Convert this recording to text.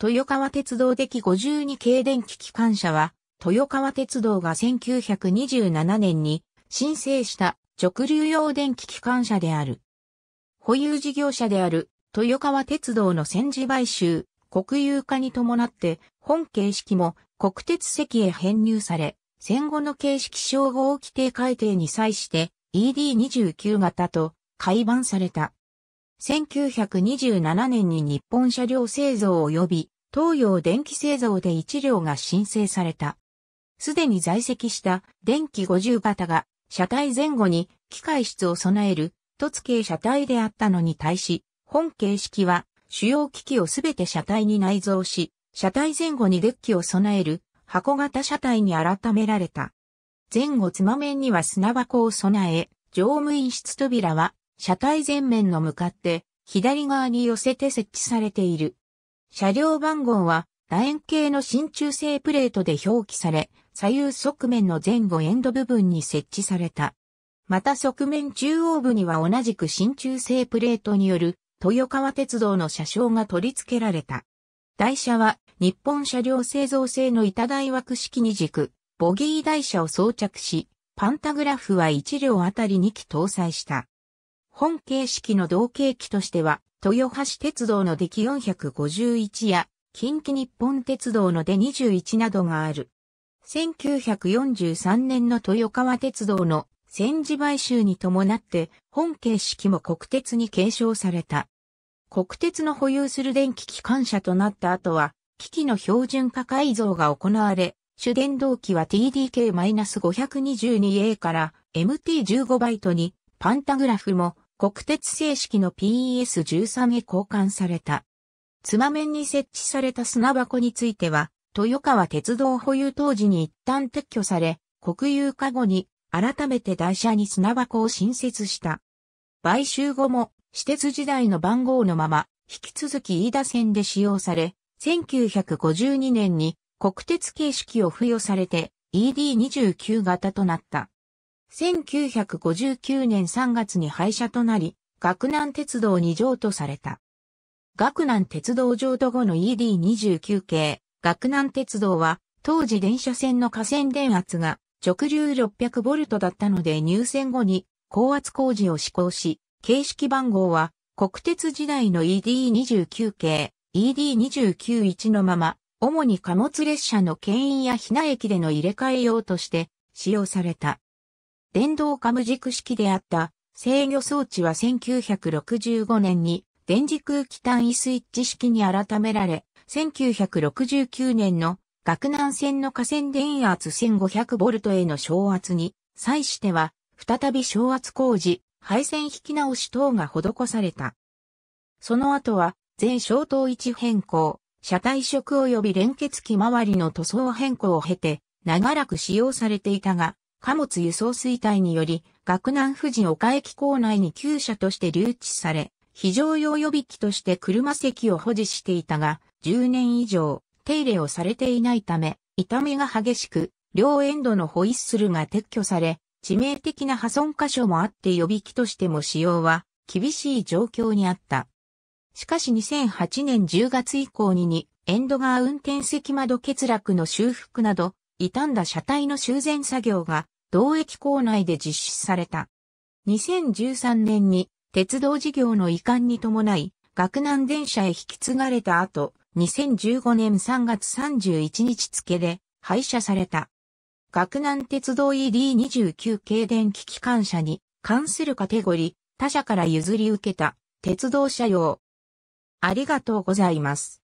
豊川鉄道的52系電気機関車は、豊川鉄道が1927年に申請した直流用電気機関車である。保有事業者である豊川鉄道の戦時買収、国有化に伴って本形式も国鉄席へ編入され、戦後の形式称号規定改定に際して ED29 型と改版された。1927年に日本車両製造及び東洋電気製造で1両が申請された。すでに在籍した電気50型が車体前後に機械室を備える突形車体であったのに対し、本形式は主要機器をすべて車体に内蔵し、車体前後にデッキを備える箱型車体に改められた。前後つま面には砂箱を備え、乗務員室扉は車体前面の向かって左側に寄せて設置されている。車両番号は楕円形の真鍮製プレートで表記され、左右側面の前後エンド部分に設置された。また側面中央部には同じく真鍮製プレートによる豊川鉄道の車掌が取り付けられた。台車は日本車両製造製の板台枠式に軸、ボギー台車を装着し、パンタグラフは1両あたり2機搭載した。本形式の同型機としては豊橋鉄道の出来451や、近畿日本鉄道の出21などがある。1943年の豊川鉄道の戦時買収に伴って本形式も国鉄に継承された。国鉄の保有する電気機関車となった後は、機器の標準化改造が行われ、主電動機は TDK-522A から MT15 バイトに、パンタグラフも国鉄正式の PES13 へ交換された。つま面に設置された砂箱については、豊川鉄道保有当時に一旦撤去され、国有化後に改めて台車に砂箱を新設した。買収後も、私鉄時代の番号のまま、引き続き飯田線で使用され、1952年に国鉄形式を付与されて ED29 型となった。1959年3月に廃車となり、学南鉄道に譲渡された。学南鉄道譲渡後の ED29 系、学南鉄道は、当時電車線の河川電圧が直流 600V だったので入線後に高圧工事を施行し、形式番号は国鉄時代の ED29 系、ED291 のまま、主に貨物列車の牽引や避難駅での入れ替え用として使用された。電動カム軸式であった制御装置は1965年に電磁空気単位スイッチ式に改められ、1969年の学南線の河川電圧 1500V への昇圧に際しては、再び昇圧工事、配線引き直し等が施された。その後は、全消灯位置変更、車体色及び連結機周りの塗装変更を経て、長らく使用されていたが、貨物輸送水退により、学南富士岡駅構内に旧車として留置され、非常用予備機として車席を保持していたが、10年以上、手入れをされていないため、痛みが激しく、両エンドのホイッスルが撤去され、致命的な破損箇所もあって予備機としても使用は厳しい状況にあった。しかし2008年10月以降ににエンドが運転席窓欠落の修復など傷んだ車体の修繕作業が、同駅構内で実施された。2013年に、鉄道事業の移管に伴い、学南電車へ引き継がれた後、2015年3月31日付で廃車された。学南鉄道 ED29 系電気機関車に関するカテゴリー、他社から譲り受けた鉄道車用。ありがとうございます。